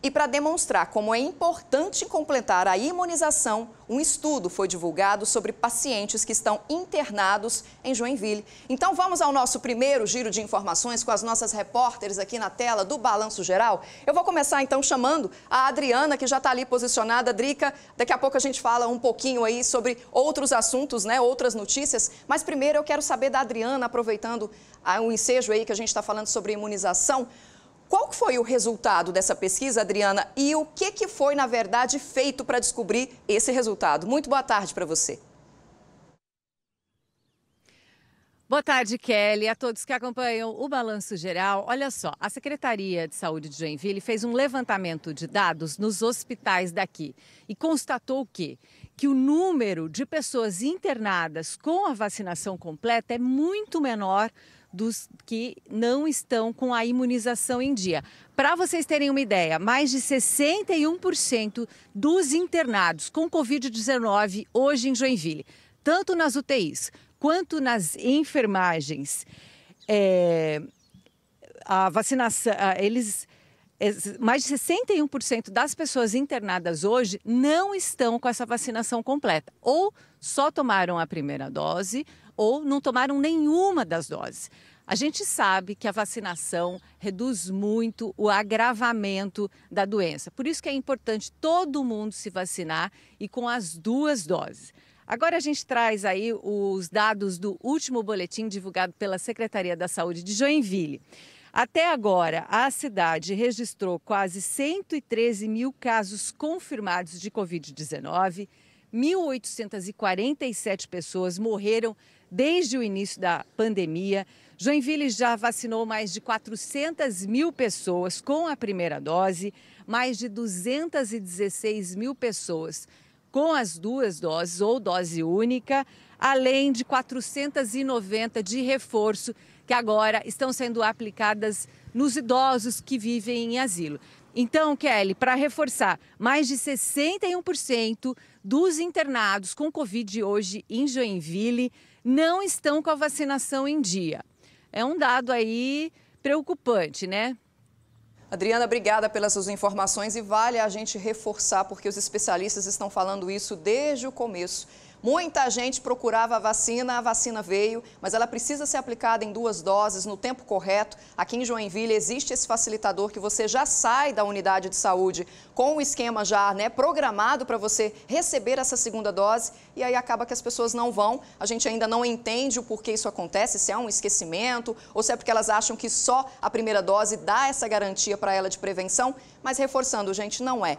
E para demonstrar como é importante completar a imunização, um estudo foi divulgado sobre pacientes que estão internados em Joinville. Então vamos ao nosso primeiro giro de informações com as nossas repórteres aqui na tela do Balanço Geral. Eu vou começar então chamando a Adriana, que já está ali posicionada. Drica, daqui a pouco a gente fala um pouquinho aí sobre outros assuntos, né, outras notícias. Mas primeiro eu quero saber da Adriana, aproveitando ah, o ensejo aí que a gente está falando sobre imunização. Qual foi o resultado dessa pesquisa, Adriana? E o que, que foi, na verdade, feito para descobrir esse resultado? Muito boa tarde para você. Boa tarde, Kelly, a todos que acompanham o Balanço Geral. Olha só, a Secretaria de Saúde de Joinville fez um levantamento de dados nos hospitais daqui e constatou que, que o número de pessoas internadas com a vacinação completa é muito menor dos que não estão com a imunização em dia. Para vocês terem uma ideia, mais de 61% dos internados com Covid-19 hoje em Joinville, tanto nas UTIs quanto nas enfermagens, é, a vacinação, eles mais de 61% das pessoas internadas hoje não estão com essa vacinação completa ou só tomaram a primeira dose ou não tomaram nenhuma das doses. A gente sabe que a vacinação reduz muito o agravamento da doença. Por isso que é importante todo mundo se vacinar e com as duas doses. Agora a gente traz aí os dados do último boletim divulgado pela Secretaria da Saúde de Joinville. Até agora, a cidade registrou quase 113 mil casos confirmados de Covid-19, 1.847 pessoas morreram desde o início da pandemia. Joinville já vacinou mais de 400 mil pessoas com a primeira dose, mais de 216 mil pessoas com as duas doses ou dose única, além de 490 de reforço que agora estão sendo aplicadas nos idosos que vivem em asilo. Então, Kelly, para reforçar, mais de 61% dos internados com Covid hoje em Joinville não estão com a vacinação em dia. É um dado aí preocupante, né? Adriana, obrigada pelas suas informações e vale a gente reforçar, porque os especialistas estão falando isso desde o começo Muita gente procurava a vacina, a vacina veio, mas ela precisa ser aplicada em duas doses, no tempo correto. Aqui em Joinville existe esse facilitador que você já sai da unidade de saúde com o esquema já né, programado para você receber essa segunda dose e aí acaba que as pessoas não vão. A gente ainda não entende o porquê isso acontece, se é um esquecimento ou se é porque elas acham que só a primeira dose dá essa garantia para ela de prevenção, mas reforçando, gente, não é.